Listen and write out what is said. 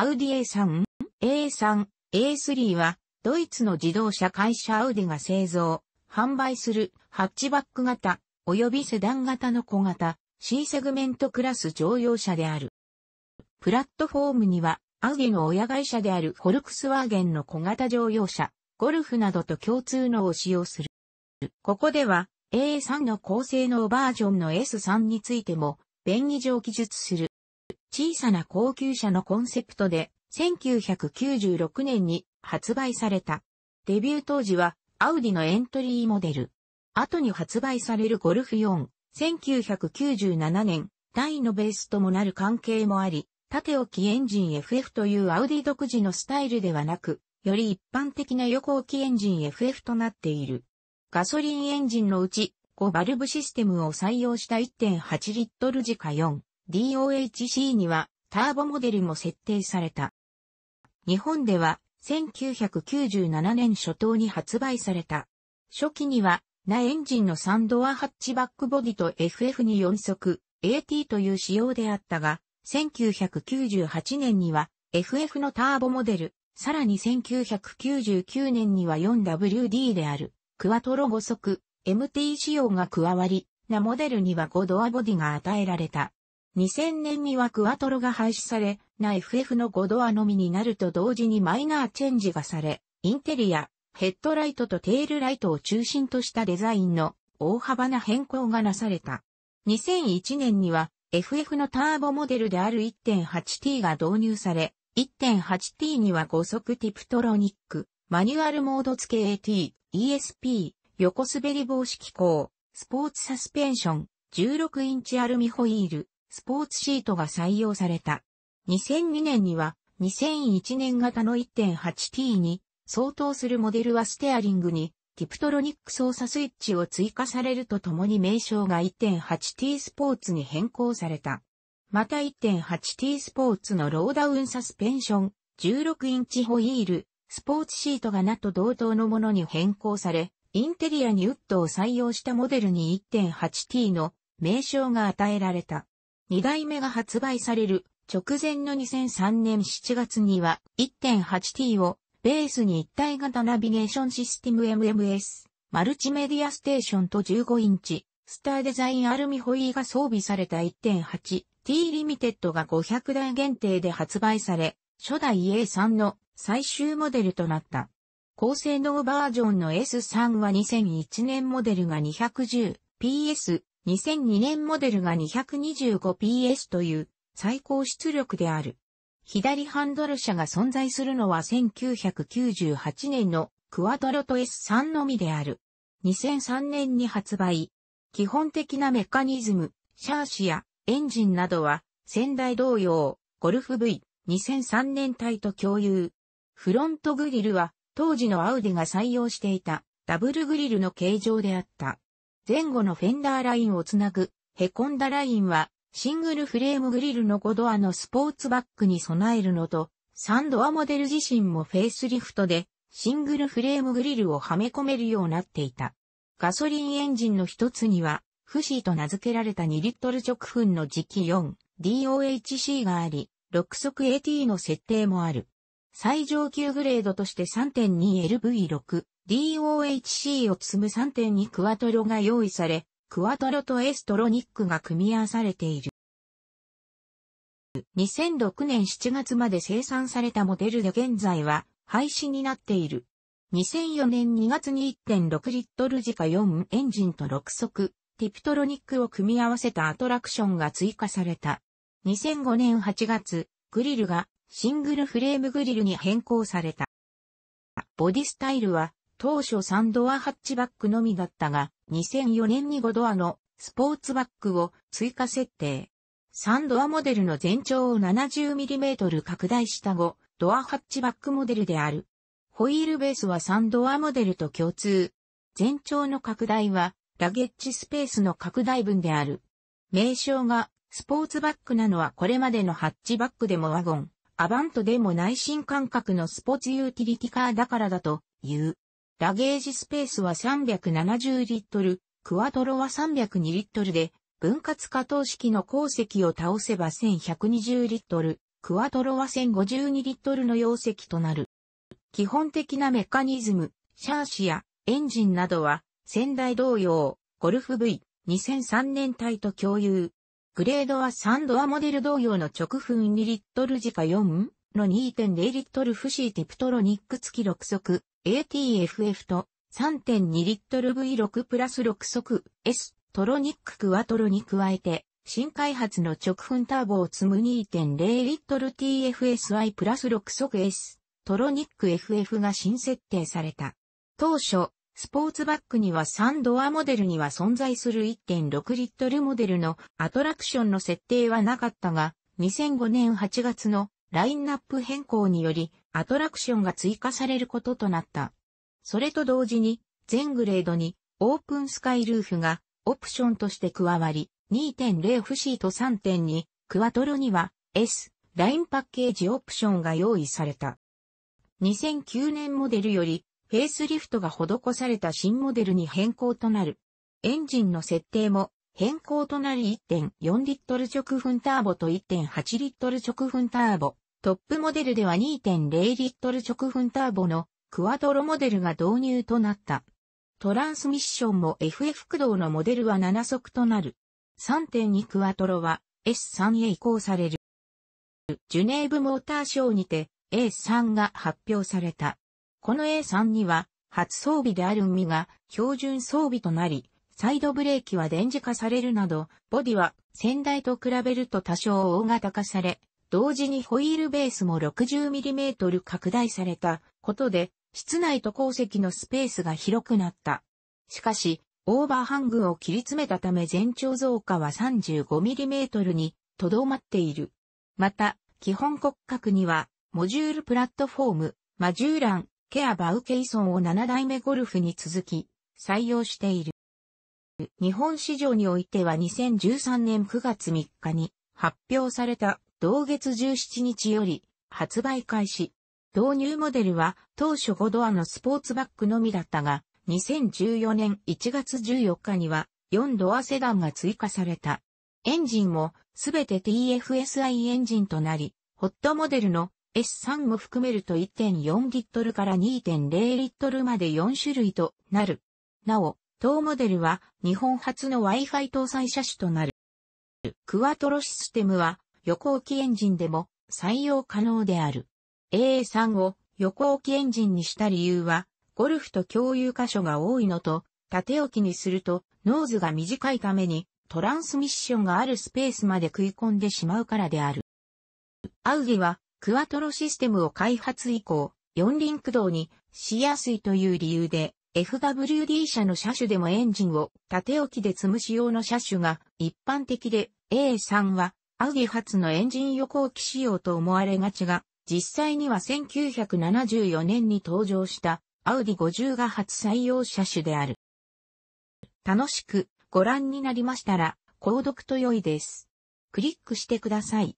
アウディ A3、A3、A3 は、ドイツの自動車会社アウディが製造、販売するハッチバック型、及びセダン型の小型、C セグメントクラス乗用車である。プラットフォームには、アウディの親会社であるフォルクスワーゲンの小型乗用車、ゴルフなどと共通のを使用する。ここでは、A3 の高性能バージョンの S3 についても、便宜上記述する。小さな高級車のコンセプトで1996年に発売された。デビュー当時はアウディのエントリーモデル。後に発売されるゴルフ4、1997年、大のベースともなる関係もあり、縦置きエンジン FF というアウディ独自のスタイルではなく、より一般的な横置きエンジン FF となっている。ガソリンエンジンのうち5バルブシステムを採用した1.8リットル時価4。DOHC にはターボモデルも設定された。日本では1997年初頭に発売された。初期には、なエンジンの3ドアハッチバックボディと FF24 速 AT という仕様であったが、1998年には FF のターボモデル、さらに1999年には 4WD である、クワトロ5速 MT 仕様が加わり、なモデルには5ドアボディが与えられた。2000年にはクアトロが廃止され、な FF の5ドアのみになると同時にマイナーチェンジがされ、インテリア、ヘッドライトとテールライトを中心としたデザインの大幅な変更がなされた。2001年には FF のターボモデルである 1.8T が導入され、1.8T には5速ティプトロニック、マニュアルモード付け AT、ESP、横滑り防止機構、スポーツサスペンション、16インチアルミホイール、スポーツシートが採用された。2002年には2001年型の 1.8T に相当するモデルはステアリングにティプトロニック操作スイッチを追加されるとともに名称が 1.8T スポーツに変更された。また 1.8T スポーツのローダウンサスペンション、16インチホイール、スポーツシートがなと同等のものに変更され、インテリアにウッドを採用したモデルに 1.8T の名称が与えられた。2代目が発売される直前の2003年7月には 1.8T をベースに一体型ナビゲーションシステム MMS、マルチメディアステーションと15インチ、スターデザインアルミホイーが装備された 1.8T リミテッドが500台限定で発売され、初代 A3 の最終モデルとなった。高性能バージョンの S3 は2001年モデルが 210PS、2002年モデルが 225PS という最高出力である。左ハンドル車が存在するのは1998年のクワドロと S3 のみである。2003年に発売。基本的なメカニズム、シャーシやエンジンなどは先代同様、ゴルフ V、2003年体と共有。フロントグリルは当時のアウディが採用していたダブルグリルの形状であった。前後のフェンダーラインをつなぐ、凹んだラインは、シングルフレームグリルの5ドアのスポーツバックに備えるのと、3ドアモデル自身もフェイスリフトで、シングルフレームグリルをはめ込めるようになっていた。ガソリンエンジンの一つには、フシーと名付けられた2リットル直噴の磁気 4DOHC があり、6速 AT の設定もある。最上級グレードとして 3.2LV6 DOHC を積む3にクワトロが用意され、クワトロとエストロニックが組み合わされている。2006年7月まで生産されたモデルで現在は廃止になっている。2004年2月に1.6リットル時価4エンジンと6速、ティプトロニックを組み合わせたアトラクションが追加された。2005年8月、グリルがシングルフレームグリルに変更された。ボディスタイルは当初3ドアハッチバックのみだったが、2004年に5ドアのスポーツバックを追加設定。3ドアモデルの全長を 70mm 拡大した後、ドアハッチバックモデルである。ホイールベースは3ドアモデルと共通。全長の拡大は、ラゲッジスペースの拡大分である。名称が、スポーツバックなのはこれまでのハッチバックでもワゴン、アバントでも内心感覚のスポーツユーティリティカーだからだという。ラゲージスペースは370リットル、クワトロは302リットルで、分割加糖式の鉱石を倒せば1120リットル、クワトロは1052リットルの容積となる。基本的なメカニズム、シャーシやエンジンなどは、先代同様、ゴルフ V、2003年体と共有。グレードはサンドアモデル同様の直噴2リットル時か4の2.0リットルフシーティプトロニック付き6速 ATFF と3.2リットル V6 プラス6速 S トロニッククワトロに加えて新開発の直噴ターボを積む2.0リットル TFSI プラス6速 S トロニック FF が新設定された。当初、スポーツバッグには3ドアモデルには存在する1.6リットルモデルのアトラクションの設定はなかったが、2005年8月のラインナップ変更によりアトラクションが追加されることとなった。それと同時に全グレードにオープンスカイルーフがオプションとして加わり、2.0FC と3.2、クワトロには S、ラインパッケージオプションが用意された。2009年モデルよりフェイスリフトが施された新モデルに変更となる。エンジンの設定も変更となり1.4リットル直噴ターボと1.8リットル直噴ターボ、トップモデルでは2.0リットル直噴ターボのクワトロモデルが導入となった。トランスミッションも FF 駆動のモデルは7速となる。3.2クワトロは S3 へ移行される。ジュネーブモーターショーにて A3 が発表された。この A3 には初装備である海が標準装備となり、サイドブレーキは電磁化されるなど、ボディは先代と比べると多少大型化され、同時にホイールベースも 60mm 拡大されたことで、室内と鉱石のスペースが広くなった。しかし、オーバーハングを切り詰めたため全長増加は 35mm にとどまっている。また、基本骨格には、モジュールプラットフォーム、マジューラン、ケアバウケイソンを7代目ゴルフに続き、採用している。日本市場においては2013年9月3日に発表された同月17日より発売開始。導入モデルは当初5ドアのスポーツバッグのみだったが、2014年1月14日には4ドアセダンが追加された。エンジンもすべて TFSI エンジンとなり、ホットモデルの S3 も含めると1.4リットルから2.0リットルまで4種類となる。なお、当モデルは日本初の Wi-Fi 搭載車種となる。クワトロシステムは横置きエンジンでも採用可能である。AA3 を横置きエンジンにした理由は、ゴルフと共有箇所が多いのと、縦置きにするとノーズが短いためにトランスミッションがあるスペースまで食い込んでしまうからである。アウディはクワトロシステムを開発以降、四輪駆動にしやすいという理由で、FWD 車の車種でもエンジンを縦置きで積む仕様の車種が一般的で A3 はアウディ初のエンジン横置き仕様と思われがちが、実際には1974年に登場したアウディ50が初採用車種である。楽しくご覧になりましたら、購読と良いです。クリックしてください。